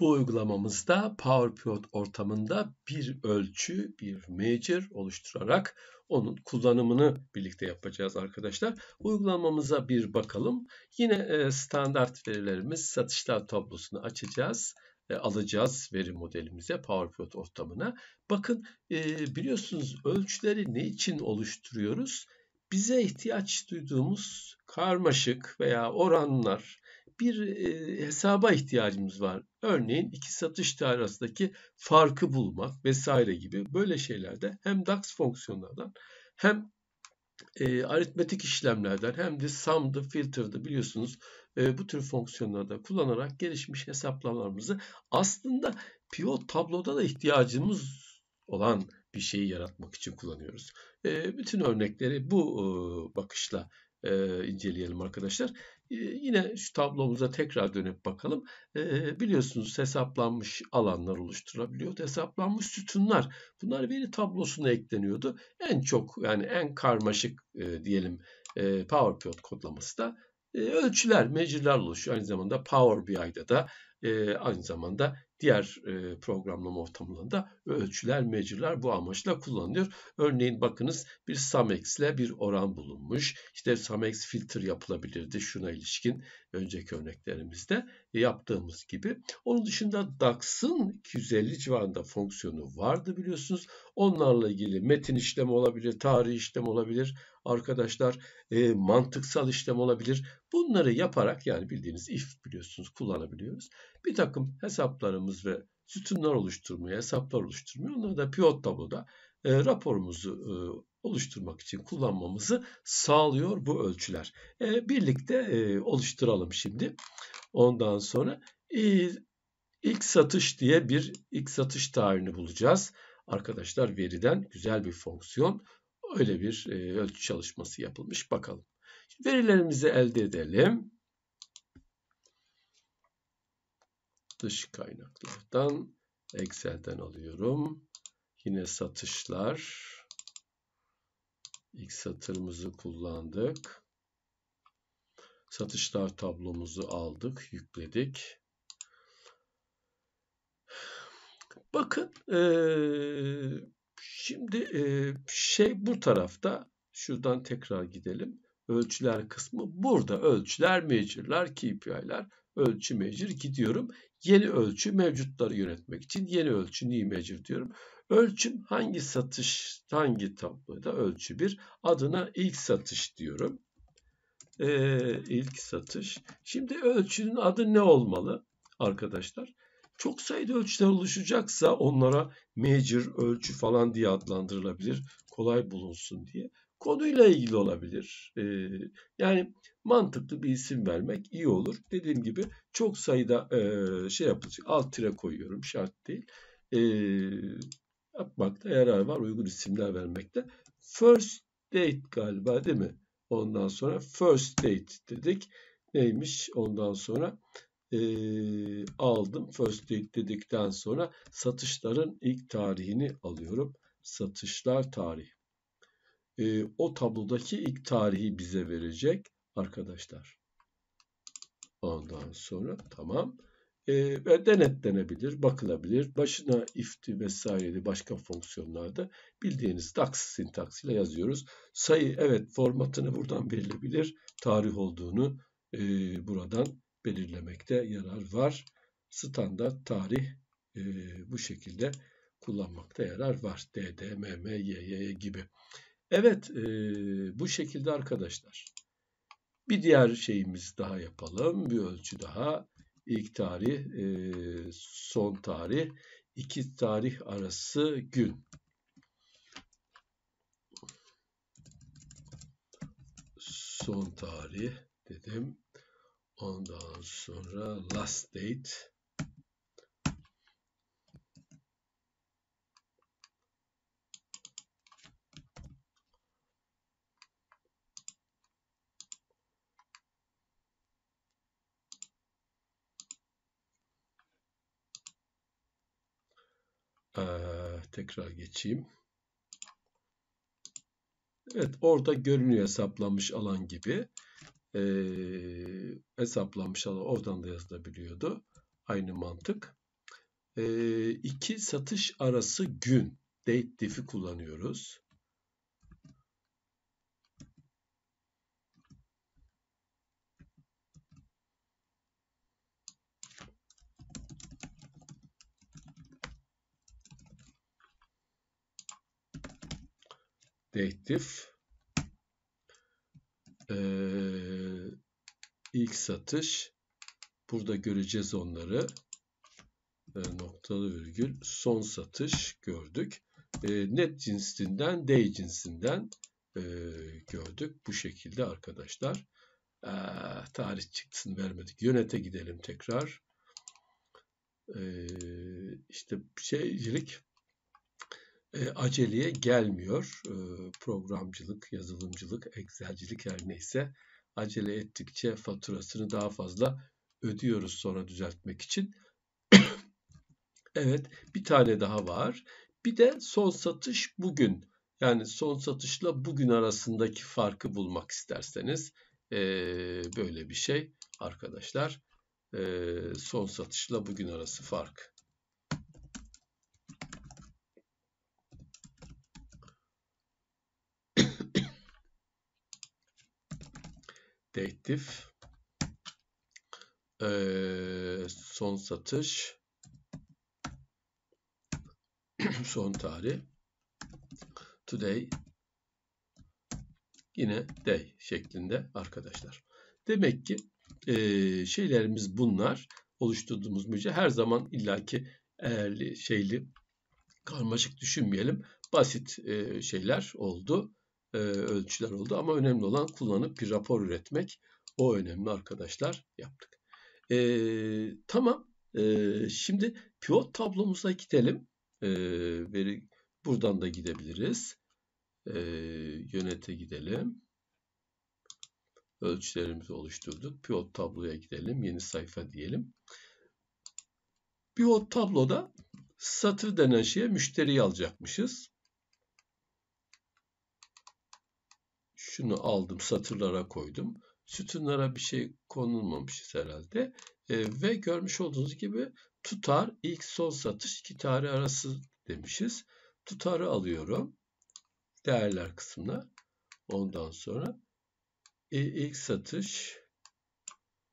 Bu uygulamamızda PowerPivot ortamında bir ölçü, bir major oluşturarak onun kullanımını birlikte yapacağız arkadaşlar. Uygulamamıza bir bakalım. Yine e, standart verilerimiz satışlar tablosunu açacağız alacağız veri modelimize PowerPivot ortamına. Bakın e, biliyorsunuz ölçüleri ne için oluşturuyoruz? Bize ihtiyaç duyduğumuz karmaşık veya oranlar bir e, hesaba ihtiyacımız var. Örneğin iki satış tarihi arasındaki farkı bulmak vesaire gibi böyle şeylerde hem DAX fonksiyonlardan hem e, aritmetik işlemlerden hem de sum'dı, filter'dı biliyorsunuz e, bu tür fonksiyonlarda kullanarak gelişmiş hesaplamalarımızı aslında pivot tabloda da ihtiyacımız olan bir şeyi yaratmak için kullanıyoruz. E, bütün örnekleri bu e, bakışla e, inceleyelim arkadaşlar. E, yine şu tablomuza tekrar dönüp bakalım. E, biliyorsunuz hesaplanmış alanlar oluşturabiliyor, Hesaplanmış sütunlar. Bunlar veri tablosuna ekleniyordu. En çok yani en karmaşık e, diyelim e, PowerPoint kodlaması da e, ölçüler, mecirler oluşuyor. Aynı zamanda Power BI'da da e, aynı zamanda Diğer e, programlama ortamlarında ölçüler, mecirler bu amaçla kullanılıyor. Örneğin bakınız bir Samex ile bir oran bulunmuş. İşte Samex filter yapılabilirdi şuna ilişkin önceki örneklerimizde yaptığımız gibi. Onun dışında DAX'ın 250 civarında fonksiyonu vardı biliyorsunuz. Onlarla ilgili metin işlemi olabilir, tarih işlemi olabilir, arkadaşlar e, mantıksal işlem olabilir. Bunları yaparak yani bildiğiniz if biliyorsunuz kullanabiliyoruz. Bir takım hesaplarımız tablomuz ve sütunlar oluşturmaya, hesaplar oluşturmaya, onları da pivot tabloda e, raporumuzu e, oluşturmak için kullanmamızı sağlıyor bu ölçüler. E, birlikte e, oluşturalım şimdi. Ondan sonra e, ilk satış diye bir ilk satış tarihini bulacağız. Arkadaşlar veriden güzel bir fonksiyon. Öyle bir e, ölçü çalışması yapılmış. Bakalım. Şimdi verilerimizi elde edelim. dış kaynaklardan Excel'den alıyorum. Yine satışlar. İlk satırımızı kullandık. Satışlar tablomuzu aldık, yükledik. Bakın ee, şimdi ee, şey bu tarafta şuradan tekrar gidelim. Ölçüler kısmı burada ölçüler, measure'lar, KPI'ler, ölçü measure gidiyorum. Yeni ölçü mevcutları yönetmek için yeni ölçü nimecir diyorum. Ölçüm hangi satış, hangi tabloda ölçü bir. Adına ilk satış diyorum. Ee, ilk satış. Şimdi ölçünün adı ne olmalı arkadaşlar? Çok sayıda ölçüler oluşacaksa onlara major ölçü falan diye adlandırılabilir. Kolay bulunsun diye. Konuyla ilgili olabilir. Ee, yani mantıklı bir isim vermek iyi olur. Dediğim gibi çok sayıda e, şey yapılacak. Alt tire koyuyorum şart değil. E, yapmakta yarar var. Uygun isimler vermekte. First date galiba değil mi? Ondan sonra first date dedik. Neymiş? Ondan sonra e, aldım. First date dedikten sonra satışların ilk tarihini alıyorum. Satışlar tarihi. E, o tablodaki ilk tarihi bize verecek arkadaşlar. Ondan sonra tamam. E, ve denetlenebilir, bakılabilir. Başına ifti vesaireli başka fonksiyonlarda bildiğiniz DAX sintaksiyle yazıyoruz. Sayı evet formatını buradan belirleyebilir. Tarih olduğunu e, buradan belirlemekte yarar var. Standart tarih e, bu şekilde kullanmakta yarar var. D, D, M, M, Y, Y gibi. Evet e, bu şekilde arkadaşlar. Bir diğer şeyimiz daha yapalım. Bir ölçü daha. İlk tarih, e, son tarih. iki tarih arası gün. Son tarih dedim. Ondan sonra last date. Ee, tekrar geçeyim. Evet orada görünüyor hesaplanmış alan gibi. Ee, hesaplanmış alan oradan da yazılabiliyordu. Aynı mantık. Ee, iki satış arası gün. Date diff'i kullanıyoruz. dedektif ee, ilk satış burada göreceğiz onları e, noktalı virgül son satış gördük e, net cinsinden day cinsinden e, gördük bu şekilde arkadaşlar e, tarih çıktısını vermedik yönete gidelim tekrar e, işte şeycilik e, aceleye gelmiyor. E, programcılık, yazılımcılık, Excelcilik her neyse acele ettikçe faturasını daha fazla ödüyoruz sonra düzeltmek için. evet bir tane daha var. Bir de son satış bugün. Yani son satışla bugün arasındaki farkı bulmak isterseniz e, böyle bir şey arkadaşlar. E, son satışla bugün arası fark Dative ee, son satış son tarih today yine day şeklinde arkadaşlar. Demek ki e, şeylerimiz bunlar oluşturduğumuz müce her zaman illaki eğerli şeyli karmaşık düşünmeyelim. Basit e, şeyler oldu e, ölçüler oldu. Ama önemli olan kullanıp bir rapor üretmek. O önemli arkadaşlar yaptık. E, tamam. E, şimdi pivot tablomuza gidelim. E, veri, buradan da gidebiliriz. E, yönete gidelim. Ölçülerimizi oluşturduk. Pivot tabloya gidelim. Yeni sayfa diyelim. Pivot tabloda satır denen şeye müşteriyi alacakmışız. Şunu aldım satırlara koydum. Sütunlara bir şey konulmamış herhalde. E, ve görmüş olduğunuz gibi tutar ilk son satış iki tarih arası demişiz. Tutarı alıyorum. Değerler kısmına. Ondan sonra e, ilk satış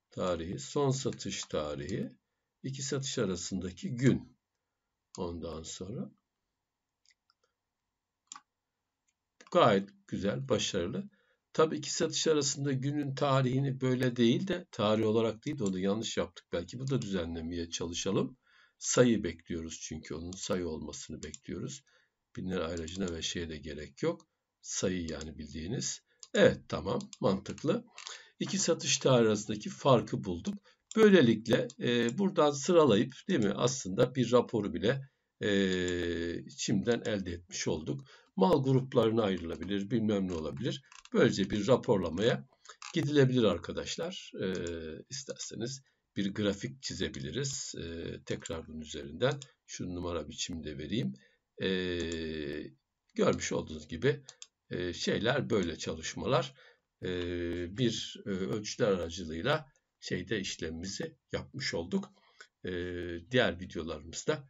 tarihi, son satış tarihi, iki satış arasındaki gün. Ondan sonra gayet güzel, başarılı. Tabii iki satış arasında günün tarihini böyle değil de tarih olarak değil de onu yanlış yaptık. Belki bu da düzenlemeye çalışalım. Sayı bekliyoruz çünkü onun sayı olmasını bekliyoruz. Bin lira ayracına ve şeye de gerek yok. Sayı yani bildiğiniz. Evet tamam mantıklı. İki satış tarihi arasındaki farkı bulduk. Böylelikle e, buradan sıralayıp değil mi aslında bir raporu bile e, ee, çimden elde etmiş olduk. Mal gruplarına ayrılabilir, bilmem ne olabilir. Böylece bir raporlamaya gidilebilir arkadaşlar. E, isterseniz bir grafik çizebiliriz. E, tekrar bunun üzerinden şu numara biçimde vereyim. E, görmüş olduğunuz gibi e, şeyler böyle çalışmalar e, bir e, ölçüler aracılığıyla şeyde işlemimizi yapmış olduk. E, diğer videolarımızda